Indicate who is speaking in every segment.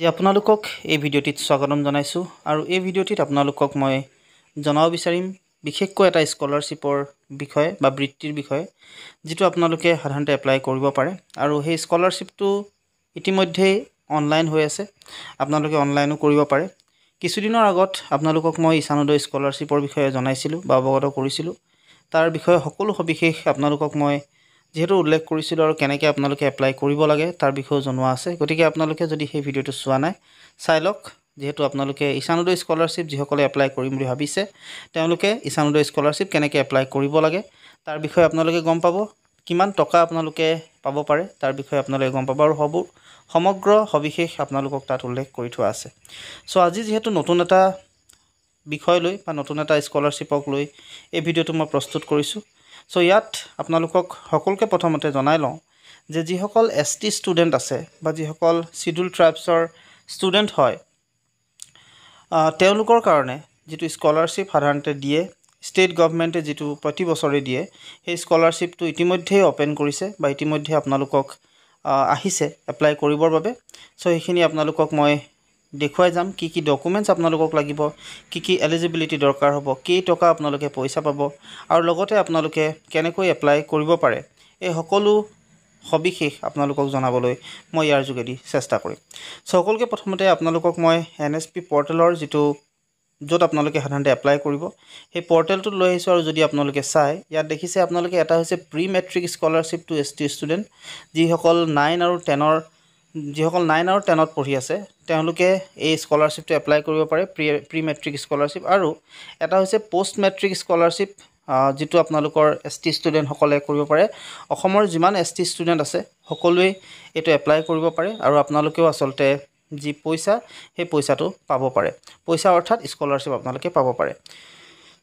Speaker 1: যে আপোনালোকক এই ভিডিঅ'টিত স্বাগতম জনাইছোঁ আৰু এই ভিডিঅ'টিত আপোনালোকক মই জনাব বিচাৰিম বিশেষকৈ এটা স্কলাৰশ্বিপৰ বিষয়ে বা বৃত্তিৰ বিষয়ে যিটো আপোনালোকে সাধাৰণতে এপ্লাই কৰিব পাৰে আৰু সেই স্কলাৰশ্বিপটো ইতিমধ্যেই অনলাইন হৈ আছে আপোনালোকে অনলাইনো কৰিব পাৰে কিছুদিনৰ আগত আপোনালোকক মই ঈশানোদয় স্কলাৰশ্বিপৰ বিষয়ে জনাইছিলোঁ বা অৱগত কৰিছিলোঁ তাৰ বিষয়ে সকলো সবিশেষ আপোনালোকক মই যিহেতু উল্লেখ কৰিছিলোঁ আৰু কেনেকৈ আপোনালোকে এপ্লাই কৰিব লাগে তাৰ বিষয়েও জনোৱা আছে গতিকে আপোনালোকে যদি সেই ভিডিঅ'টো চোৱা নাই চাই লওক যিহেতু আপোনালোকে ঈশানুদয় স্কলাৰশ্বিপ যিসকলে এপ্লাই কৰিম বুলি ভাবিছে তেওঁলোকে ঈশানুদয় স্কলাৰশ্বিপ কেনেকৈ এপ্লাই কৰিব লাগে তাৰ বিষয়ে আপোনালোকে গম পাব কিমান টকা আপোনালোকে পাব পাৰে তাৰ বিষয়ে আপোনালোকে গম পাব আৰু সব সমগ্ৰ সবিশেষ আপোনালোকক তাত উল্লেখ কৰি থোৱা আছে চ' আজি যিহেতু নতুন এটা বিষয় লৈ বা নতুন এটা স্কলাৰশ্বিপক লৈ এই ভিডিঅ'টো মই প্ৰস্তুত কৰিছোঁ চ' ইয়াত আপোনালোকক সকলোকে প্ৰথমতে জনাই লওঁ যে যিসকল এছ টি ষ্টুডেণ্ট আছে বা যিসকল চিডুল ট্ৰাইবছৰ ষ্টুডেণ্ট হয় তেওঁলোকৰ কাৰণে যিটো স্কলাৰশ্বিপ সাধাৰণতে দিয়ে ষ্টেট গভমেণ্টে যিটো প্ৰতি বছৰে দিয়ে সেই স্কলাৰশ্বিপটো ইতিমধ্যেই অ'পেন কৰিছে বা ইতিমধ্যে আপোনালোকক আহিছে এপ্লাই কৰিবৰ বাবে চ' সেইখিনি আপোনালোকক মই দেখুৱাই যাম কি কি ডকুমেণ্টছ আপোনালোকক লাগিব কি কি এলিজিবিলিটি দৰকাৰ হ'ব কেই টকা আপোনালোকে পইচা পাব আৰু লগতে আপোনালোকে কেনেকৈ এপ্লাই কৰিব পাৰে এই সকলো সবিশেষ আপোনালোকক জনাবলৈ মই ইয়াৰ যোগেদি চেষ্টা কৰিম চ' সকলোকে প্ৰথমতে আপোনালোকক মই এন এছ পি পৰ্টেলৰ যিটো য'ত আপোনালোকে সাধাৰণতে এপ্লাই কৰিব সেই পৰ্টেলটোত লৈ আহিছোঁ আৰু যদি আপোনালোকে চায় ইয়াত দেখিছে আপোনালোকে এটা হৈছে pre matric scholarship to S T student যিসকল নাইন আৰু টেনৰ যিসকল নাইন আৰু টেনত পঢ়ি আছে তেওঁলোকে এই স্কলাৰশ্বিপটো এপ্লাই কৰিব পাৰে প্ৰি প্ৰি মেট্ৰিক স্কলাৰশ্বিপ আৰু এটা হৈছে পষ্ট মেট্ৰিক স্কলাৰশ্বিপ যিটো আপোনালোকৰ এছ টি ষ্টুডেণ্টসকলে কৰিব পাৰে অসমৰ যিমান এছ টি ষ্টুডেণ্ট আছে সকলোৱে এইটো এপ্লাই কৰিব পাৰে আৰু আপোনালোকেও আচলতে যি পইচা সেই পইচাটো পাব পাৰে পইচা অৰ্থাৎ স্কলাৰশ্বিপ আপোনালোকে পাব পাৰে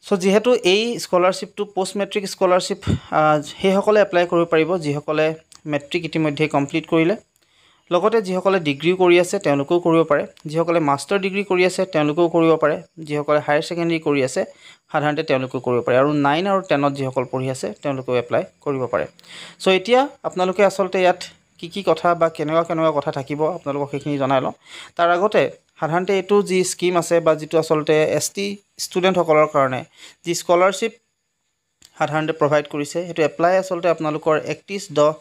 Speaker 1: চ' যিহেতু এই স্কলাৰশ্বিপটো পষ্ট মেট্ৰিক স্কলাৰশ্বিপ সেইসকলে এপ্লাই কৰিব পাৰিব যিসকলে মেট্ৰিক ইতিমধ্যে কমপ্লিট কৰিলে লগতে যিসকলে ডিগ্ৰীও কৰি আছে তেওঁলোকেও কৰিব পাৰে যিসকলে মাষ্টাৰ ডিগ্ৰী কৰি আছে তেওঁলোকেও কৰিব পাৰে যিসকলে হায়াৰ ছেকেণ্ডেৰী কৰি আছে সাধাৰণতে তেওঁলোকেও কৰিব পাৰে আৰু নাইন আৰু টেনত যিসকল পঢ়ি আছে তেওঁলোকেও এপ্লাই কৰিব পাৰে চ' এতিয়া আপোনালোকে আচলতে ইয়াত কি কি কথা বা কেনেকুৱা কেনেকুৱা কথা থাকিব আপোনালোকক সেইখিনি জনাই লওঁ তাৰ আগতে সাধাৰণতে এইটো যি স্কীম আছে বা যিটো আচলতে এছ টি ষ্টুডেণ্টসকলৰ কাৰণে যি স্কলাৰশ্বিপ সাধাৰণতে প্ৰভাইড কৰিছে সেইটো এপ্লাই আচলতে আপোনালোকৰ একত্ৰিছ দহ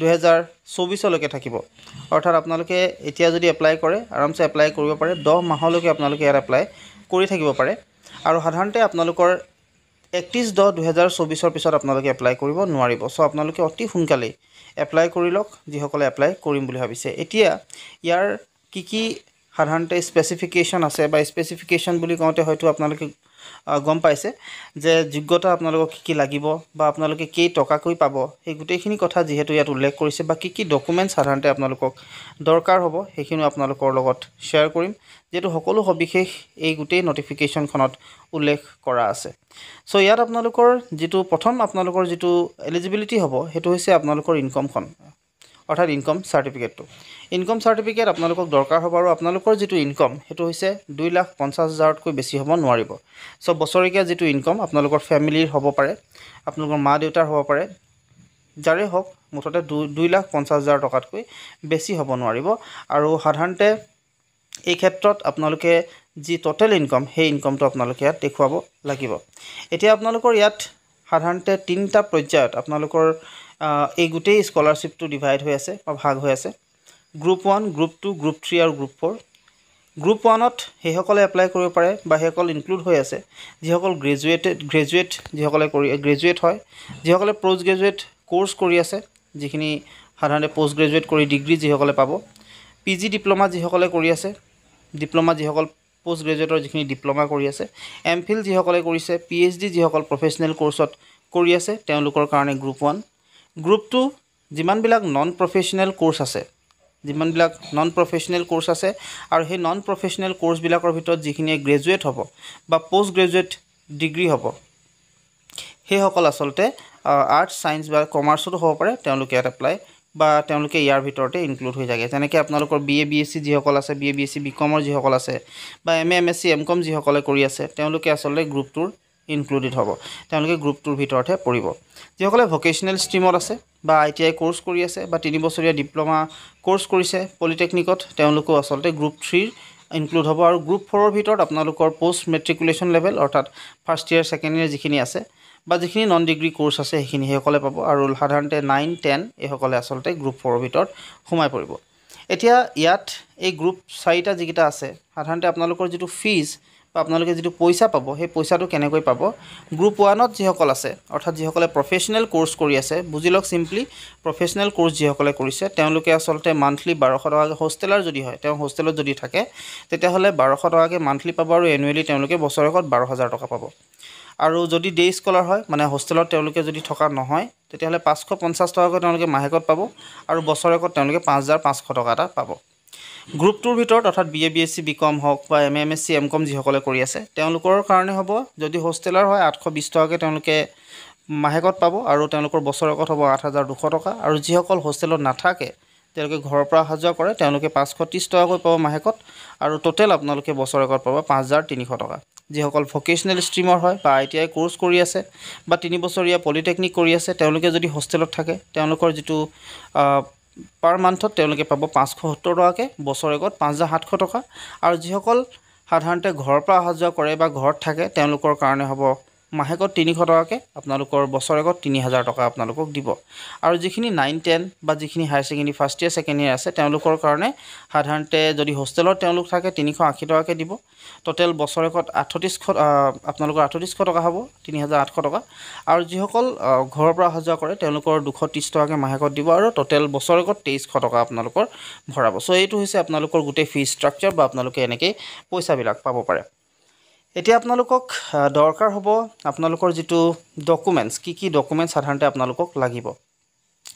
Speaker 1: দুহেজাৰ চৌবিছলৈকে থাকিব অৰ্থাৎ আপোনালোকে এতিয়া যদি এপ্লাই কৰে আৰামছে এপ্লাই কৰিব পাৰে দহ মাহলৈকে আপোনালোকে ইয়াত এপ্লাই কৰি থাকিব পাৰে আৰু সাধাৰণতে আপোনালোকৰ একত্ৰিছ দহ দুহেজাৰ চৌবিছৰ পিছত আপোনালোকে এপ্লাই কৰিব নোৱাৰিব চ' আপোনালোকে অতি সোনকালেই এপ্লাই কৰি লওক যিসকলে এপ্লাই কৰিম বুলি ভাবিছে এতিয়া ইয়াৰ কি কি সাধাৰণতে স্পেচিফিকেশ্যন আছে বা স্পেচিফিকেশ্যন বুলি কওঁতে হয়তো আপোনালোকে গম পাইছে যে যোগ্যতা আপোনালোকক কি কি লাগিব বা আপোনালোকে কেই টকাকৈ পাব সেই গোটেইখিনি কথা যিহেতু ইয়াত উল্লেখ কৰিছে বা কি কি ডকুমেণ্টছ সাধাৰণতে আপোনালোকক দৰকাৰ হ'ব সেইখিনিও আপোনালোকৰ লগত শ্বেয়াৰ কৰিম যিহেতু সকলো সবিশেষ এই গোটেই নটিফিকেশ্যনখনত উল্লেখ কৰা আছে চ' ইয়াত আপোনালোকৰ যিটো প্ৰথম আপোনালোকৰ যিটো এলিজিবিলিটি হ'ব সেইটো হৈছে আপোনালোকৰ ইনকমখন অর্থাৎ ইনকম সার্টিফিকেট ইনকম সার্টিফিকেট আপনার দরকার হব আর আপনার যে ইনকম সেইটা হয়েছে দুই লাখ পঞ্চাশ হাজারতক বেশি হব নিব সো বছরকিয়া যেটা ইনকম আপনার ফ্যামিলির হব পারে আপনার মা দেউতার হব পারে যারে হোক মুঠতে দুই লাখ পঞ্চাশ হাজার টাকাতক বেশি হব নিব আর সাধারণত এই ক্ষেত্রে আপনার যে টোটেল ইনকম সেই ইনকমটা আপনার দেখাব লাগবে এটা আপনার ইয়াত সাধারণত তিনটা পর্যায়ত আপনার এই গোটেই স্কলাৰশ্বিপটো ডিভাইড হৈ আছে বা ভাগ হৈ আছে group one group two group three আৰু গ্ৰুপ ফ'ৰ গ্ৰুপ ওৱানত সেইসকলে এপ্লাই কৰিব পাৰে বা সেইসকল ইনক্লুড হৈ আছে যিসকল গ্ৰেজুৱেটেড গ্ৰেজুৱেট যিসকলে কৰি গ্ৰেজুৱেট হয় যিসকলে পষ্ট গ্ৰেজুৱেট কৰ্ছ কৰি আছে যিখিনি সাধাৰণতে পষ্ট গ্ৰেজুৱেট কৰি ডিগ্ৰী যিসকলে পাব পি জি ডিপ্ল'মা যিসকলে কৰি আছে ডিপ্ল'মা যিসকল পষ্ট গ্ৰেজুৱেটৰ যিখিনি ডিপ্ল'মা কৰি আছে এম ফিল যিসকলে কৰিছে পি এইচ ডি যিসকল প্ৰফেচনেল কৰ্ছত কৰি আছে তেওঁলোকৰ কাৰণে গ্ৰুপ ওৱান গ্ৰুপটো যিমানবিলাক নন প্ৰফেচনেল কোৰ্চ আছে যিমানবিলাক নন প্ৰফেচনেল কোৰ্চ আছে আৰু সেই নন প্ৰফেচনেল কোৰ্চবিলাকৰ ভিতৰত যিখিনিয়ে গ্ৰেজুৱেট হ'ব বা পষ্ট গ্ৰেজুৱেট ডিগ্ৰী হ'ব সেইসকল আচলতে আৰ্টছ ছায়েঞ্চ বা কমাৰ্চতো হ'ব পাৰে তেওঁলোকে ইয়াত এপ্লাই বা তেওঁলোকে ইয়াৰ ভিতৰতে ইনক্লুড হৈ থাকে যেনেকৈ আপোনালোকৰ B A B S C যিসকল আছে B A B S C বিকমৰ যিসকল আছে বা M A M S C M com যিসকলে কৰি আছে তেওঁলোকে আচলতে গ্ৰুপটোৰ ইনক্লুডেড হ'ব তেওঁলোকে গ্ৰুপটোৰ ভিতৰতহে পৰিব যিসকলে ভকেশ্যনেল ষ্ট্ৰীমত আছে বা আই টি আই কোৰ্চ কৰি আছে বা তিনিবছৰীয়া ডিপ্ল'মা কোৰ্চ কৰিছে পলিটেকনিকত তেওঁলোকো আচলতে গ্ৰুপ থ্ৰীৰ ইনক্লুড হ'ব আৰু গ্ৰুপ ফ'ৰৰ ভিতৰত আপোনালোকৰ পষ্ট মেট্ৰিকুলেশ্যন লেভেল অৰ্থাৎ ফাৰ্ষ্ট ইয়েৰ ছেকেণ্ড ইয়েৰ যিখিনি আছে বা যিখিনি নন ডিগ্ৰী কোৰ্চ আছে সেইখিনি সেইসকলে পাব আৰু সাধাৰণতে নাইন টেন এইসকলে আচলতে গ্ৰুপ ফ'ৰৰ ভিতৰত সোমাই পৰিব এতিয়া ইয়াত এই গ্ৰুপ চাৰিটা যিকেইটা আছে সাধাৰণতে আপোনালোকৰ যিটো ফিজ বা আপোনালোকে যিটো পইচা পাব সেই পইচাটো কেনেকৈ পাব গ্ৰুপ ওৱানত যিসকল আছে অৰ্থাৎ যিসকলে প্ৰফেচনেল কোৰ্ছ কৰি আছে বুজি লওক ছিম্পলি প্ৰফেচনেল কোৰ্ছ যিসকলে কৰিছে তেওঁলোকে আচলতে মান্থলি বাৰশ টকাকৈ হোষ্টেলাৰ যদি হয় তেওঁ হোষ্টেলত যদি থাকে তেতিয়াহ'লে বাৰশ টকাকৈ মান্থলি পাব আৰু এনুৱেলি তেওঁলোকে বছৰেকত বাৰ হাজাৰ টকা পাব আৰু যদি ডে স্কলাৰ হয় মানে হোষ্টেলত তেওঁলোকে যদি থকা নহয় তেতিয়াহ'লে পাঁচশ পঞ্চাছ টকাকৈ তেওঁলোকে মাহেকত পাব আৰু বছৰেকত তেওঁলোকে পাঁচ হাজাৰ পাঁচশ টকা এটা পাব গ্ৰুপটোৰ ভিতৰত অৰ্থাৎ B A B S C B com হওক বা M M S C M com যিসকলে কৰি আছে তেওঁলোকৰ কাৰণে হ'ব যদি হোষ্টেলাৰ হয় আঠশ বিছ টকাকৈ তেওঁলোকে মাহেকত পাব আৰু তেওঁলোকৰ বছৰেকত হ'ব আঠ হাজাৰ দুশ টকা আৰু যিসকল হোষ্টেলত নাথাকে তেওঁলোকে ঘৰৰ পৰা অহা যোৱা কৰে তেওঁলোকে পাঁচশ ত্ৰিছ টকাকৈ পাব মাহেকত আৰু ট'টেল আপোনালোকে বছৰেকত পাব পাঁচ হাজাৰ তিনিশ টকা যিসকল ভকেশ্যনেল ষ্ট্ৰীমৰ হয় বা আই টি আই কোৰ্চ কৰি আছে বা তিনিবছৰীয়া পলিটেকনিক কৰি আছে তেওঁলোকে যদি হোষ্টেলত থাকে তেওঁলোকৰ যিটো পাৰ মান্থত তেওঁলোকে পাব পাঁচশ সত্তৰ টকাকৈ বছৰেকত পাঁচ হাজাৰ সাতশ টকা আৰু যিসকল সাধাৰণতে ঘৰৰ পৰা অহা যোৱা কৰে বা ঘৰত থাকে তেওঁলোকৰ কাৰণে হ'ব মাহেকত তিনিশ টকাকৈ আপোনালোকৰ বছৰেকত তিনি হাজাৰ টকা আপোনালোকক দিব আৰু যিখিনি নাইন টেন বা যিখিনি higher secondary first year second year আছে তেওঁলোকৰ কাৰণে সাধাৰণতে যদি হোষ্টেলত তেওঁলোক থাকে তিনিশ আশী টকাকৈ দিব ট'টেল বছৰেকত আঠত্ৰিছশ আপোনালোকৰ আঠত্ৰিছশ টকা হ'ব তিনি হাজাৰ আঠশ টকা আৰু যিসকল ঘৰৰ পৰা অহা যোৱা কৰে তেওঁলোকৰ দুশ ত্ৰিছ টকাকৈ মাহেকত দিব আৰু ট'টেল বছৰেকত তেইছশ টকা আপোনালোকৰ ভৰাব চ' এইটো হৈছে আপোনালোকৰ গোটেই ফিজ ষ্ট্ৰাকচাৰ বা আপোনালোকে এনেকৈয়ে পইচাবিলাক পাব পাৰে এতিয়া আপোনালোকক দৰকাৰ হ'ব আপোনালোকৰ যিটো ডকুমেণ্টছ কি কি ডকুমেণ্টছ সাধাৰণতে আপোনালোকক লাগিব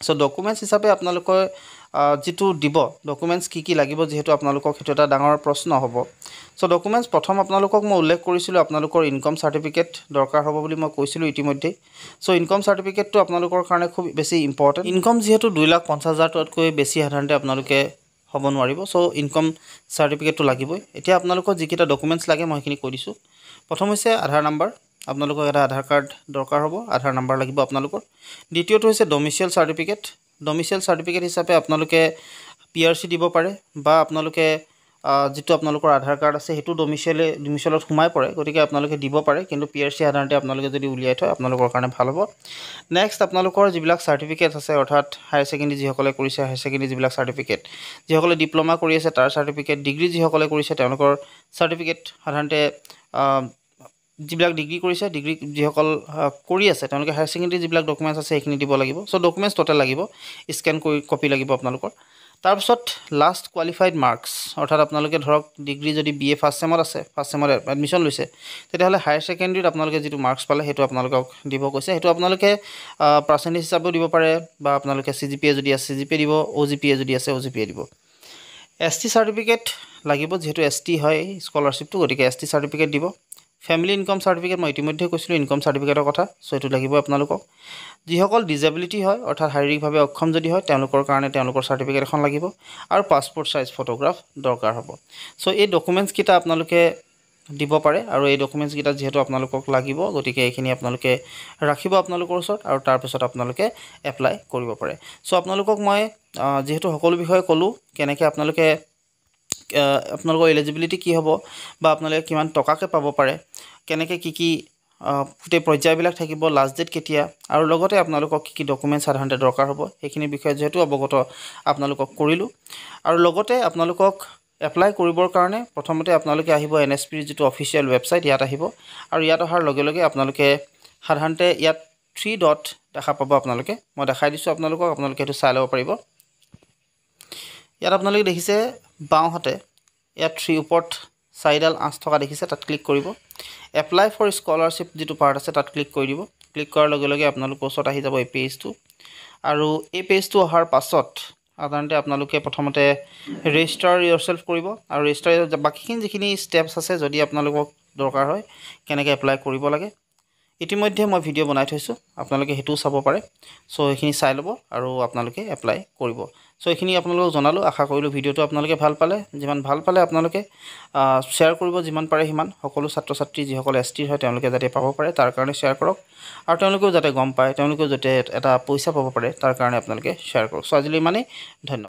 Speaker 1: চ' ডকুমেণ্টছ হিচাপে আপোনালোকৰ যিটো দিব ডকুমেণ্টছ কি কি লাগিব যিহেতু আপোনালোকক সেইটো এটা ডাঙৰ প্ৰশ্ন হ'ব চ' ডকুমেণ্টছ প্ৰথম আপোনালোকক মই উল্লেখ কৰিছিলোঁ আপোনালোকৰ ইনকম চাৰ্টিফিকেট দৰকাৰ হ'ব বুলি মই কৈছিলোঁ ইতিমধ্যেই চ' ইনকম চাৰ্টিফিকেটটো আপোনালোকৰ কাৰণে খুব বেছি ইম্পৰ্টেণ্ট ইনকম যিহেতু দুই লাখ পঞ্চাছ হাজাৰটোতকৈ বেছি সাধাৰণতে আপোনালোকে হ'ব নোৱাৰিব চ' ইনকম চাৰ্টিফিকেটটো লাগিবই এতিয়া আপোনালোকৰ যিকেইটা ডকুমেণ্টছ লাগে মই সেইখিনি কৈ দিছোঁ প্ৰথম হৈছে আধাৰ নাম্বাৰ আপোনালোকক এটা আধাৰ কাৰ্ড দৰকাৰ হ'ব আধাৰ নাম্বাৰ লাগিব আপোনালোকৰ দ্বিতীয়টো হৈছে ডমিচিয়েল চাৰ্টিফিকেট ডমিচিয়েল চাৰ্টিফিকেট হিচাপে আপোনালোকে পি আৰ চি দিব পাৰে বা আপোনালোকে যিটো আপোনালোকৰ আধাৰ কাৰ্ড আছে সেইটো ডমিচিয়েলে ডমিচিয়েলত সোমাই পৰে গতিকে আপোনালোকে দিব পাৰে কিন্তু পি আৰ চি সাধাৰণতে আপোনালোকে যদি উলিয়াই থয় আপোনালোকৰ কাৰণে ভাল হ'ব নেক্সট আপোনালোকৰ যিবিলাক চাৰ্টিফিকেট আছে অৰ্থাৎ হায়াৰ ছেকেণ্ডেৰী যিসকলে কৰিছে হায়াৰ ছেকেণ্ডেৰী যিবিলাক চাৰ্টিফিকেট যিসকলে ডিপ্ল'মা কৰি আছে তাৰ চাৰ্টিফিকেট ডিগ্ৰী যিসকলে কৰিছে তেওঁলোকৰ চাৰ্টিফিকেট সাধাৰণতে যিবিলাক ডিগ্ৰী কৰিছে ডিগ্ৰী যিসকল কৰি আছে তেওঁলোকে হায়াৰ ছেকেণ্ডেৰী যিবিলাক ডকুমেণ্টছ আছে সেইখিনি দিব লাগিব চ' ডকুমেণ্টছ ট'টেল লাগিব স্কেন কৰি কপি লাগিব আপোনালোকৰ তাৰপিছত লাষ্ট কোৱালিফাইড মাৰ্কছ অৰ্থাৎ আপোনালোকে ধৰক ডিগ্ৰী যদি বি এ ফাৰ্ষ্ট ছেমত আছে ফাৰ্ষ্ট ছেমত এডমিশ্যন লৈছে তেতিয়াহ'লে হায়াৰ ছেকেণ্ডেৰীত আপোনালোকে যিটো মাৰ্কছ পালে সেইটো আপোনালোকক দিব কৈছে সেইটো আপোনালোকে পাৰ্চেণ্টেজ হিচাপেও দিব পাৰে বা আপোনালোকে চি জি পি এ যদি আছে চি জি পি এ দিব অ' জি পি এ যদি আছে অ' জি পি এ দিব এছ টি চাৰ্টিফিকেট লাগিব যিহেতু এছ টি হয় স্কলাৰশ্বিপটো গতিকে এছ টি চাৰ্টিফিকেট দিব ফেমিলি ইনকম চাৰ্টিফিকেট মই ইতিমধ্যে কৈছিলোঁ ইনকম চাৰ্টিফিকেটৰ কথা চ' এইটো লাগিব আপোনালোকক যিসকল ডিজেবিলিটি হয় অৰ্থাৎ শাৰীৰিকভাৱে অক্ষম যদি হয় তেওঁলোকৰ কাৰণে তেওঁলোকৰ চাৰ্টিফিকেট এখন লাগিব আৰু পাছপৰ্ট ছাইজ ফটোগ্ৰাফ দৰকাৰ হ'ব চ' এই ডকুমেণ্টছকেইটা আপোনালোকে দিব পাৰে আৰু এই ডকুমেণ্টছকেইটা যিহেতু আপোনালোকক লাগিব গতিকে এইখিনি আপোনালোকে ৰাখিব আপোনালোকৰ ওচৰত আৰু তাৰপিছত আপোনালোকে এপ্লাই কৰিব পাৰে চ' আপোনালোকক মই যিহেতু সকলো বিষয়ে ক'লোঁ কেনেকৈ আপোনালোকে আপোনালোকৰ এলিজিবিলিটি কি হ'ব বা আপোনালোকে কিমান টকাকৈ পাব পাৰে কেনেকৈ কি কি গোটেই পৰ্যায়বিলাক থাকিব লাষ্ট ডেট কেতিয়া আৰু লগতে আপোনালোকক কি কি ডকুমেণ্টছ সাধাৰণতে দৰকাৰ হ'ব সেইখিনি বিষয়ে যিহেতু অৱগত আপোনালোকক কৰিলোঁ আৰু লগতে আপোনালোকক এপ্লাই কৰিবৰ কাৰণে প্ৰথমতে আপোনালোকে আহিব এন এছ পিৰ যিটো অফিচিয়েল ৱেবছাইট ইয়াত আহিব আৰু ইয়াত অহাৰ লগে লগে আপোনালোকে সাধাৰণতে ইয়াত থ্ৰী ডট দেখা পাব আপোনালোকে মই দেখাই দিছোঁ আপোনালোকক আপোনালোকে সেইটো চাই ল'ব পাৰিব ইয়াত আপোনালোকে দেখিছে বাওঁহাতে ইয়াত থ্ৰী ওপৰত চাৰিডাল আঁচ থকা দেখিছে তাত ক্লিক কৰিব এপ্লাই ফৰ স্কলাৰশ্বিপ যিটো পাৰ্ট আছে তাত ক্লিক কৰি দিব ক্লিক কৰাৰ লগে লগে আপোনালোকৰ ওচৰত আহি যাব এই পেজটো আৰু এই পেজটো অহাৰ পাছত সাধাৰণতে আপোনালোকে প্ৰথমতে ৰেজিষ্টাৰ ইয়ৰচেল্ফ কৰিব আৰু ৰেজিষ্টাৰ বাকীখিনি যিখিনি ষ্টেপছ আছে যদি আপোনালোকক দৰকাৰ হয় কেনেকৈ এপ্লাই কৰিব লাগে ইতিমধ্যে মই ভিডিঅ' বনাই থৈছোঁ আপোনালোকে সেইটোও চাব পাৰে চ' সেইখিনি চাই ল'ব আৰু আপোনালোকে এপ্লাই কৰিব চ' এইখিনি আপোনালোকক জনালোঁ আশা কৰিলোঁ ভিডিঅ'টো আপোনালোকে ভাল পালে যিমান ভাল পালে আপোনালোকে শ্বেয়াৰ কৰিব যিমান পাৰে সিমান সকলো ছাত্ৰ ছাত্ৰী যিসকল এছ টি হয় তেওঁলোকে যাতে পাব পাৰে তাৰ কাৰণে শ্বেয়াৰ কৰক আৰু তেওঁলোকেও যাতে গম পায় তেওঁলোকেও যাতে এটা পইচা পাব পাৰে তাৰ কাৰণে আপোনালোকে শ্বেয়াৰ কৰক চ' আজিলৈ ইমানেই ধন্যবাদ